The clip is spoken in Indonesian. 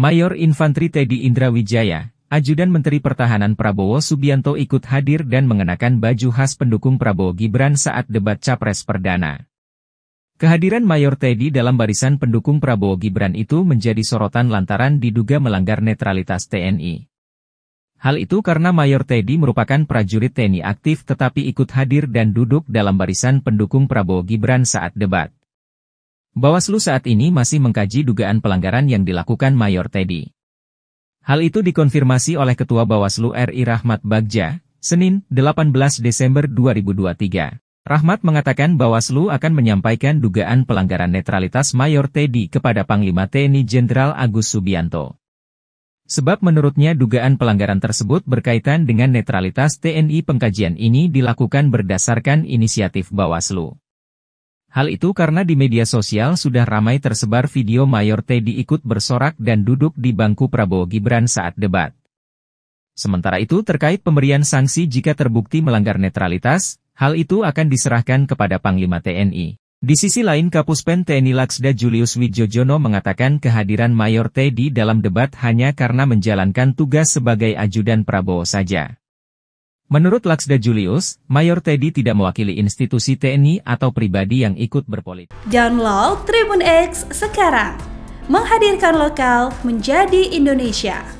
Mayor Infanteri Teddy Indrawijaya, Ajudan Menteri Pertahanan Prabowo Subianto ikut hadir dan mengenakan baju khas pendukung Prabowo Gibran saat debat Capres Perdana. Kehadiran Mayor Teddy dalam barisan pendukung Prabowo Gibran itu menjadi sorotan lantaran diduga melanggar netralitas TNI. Hal itu karena Mayor Teddy merupakan prajurit TNI aktif tetapi ikut hadir dan duduk dalam barisan pendukung Prabowo Gibran saat debat. Bawaslu saat ini masih mengkaji dugaan pelanggaran yang dilakukan Mayor Teddy. Hal itu dikonfirmasi oleh Ketua Bawaslu RI Rahmat Bagja, Senin, 18 Desember 2023. Rahmat mengatakan Bawaslu akan menyampaikan dugaan pelanggaran netralitas Mayor Teddy kepada Panglima TNI Jenderal Agus Subianto. Sebab menurutnya dugaan pelanggaran tersebut berkaitan dengan netralitas TNI pengkajian ini dilakukan berdasarkan inisiatif Bawaslu. Hal itu karena di media sosial sudah ramai tersebar video Mayor Teddy ikut bersorak dan duduk di bangku Prabowo Gibran saat debat. Sementara itu terkait pemberian sanksi jika terbukti melanggar netralitas, hal itu akan diserahkan kepada Panglima TNI. Di sisi lain Kapuspen TNI Laksda Julius Wijojono mengatakan kehadiran Mayor Teddy dalam debat hanya karena menjalankan tugas sebagai ajudan Prabowo saja. Menurut Laksda Julius, Mayor Teddy tidak mewakili institusi TNI atau pribadi yang ikut berpolitik. Download Tribun X sekarang, menghadirkan lokal menjadi Indonesia.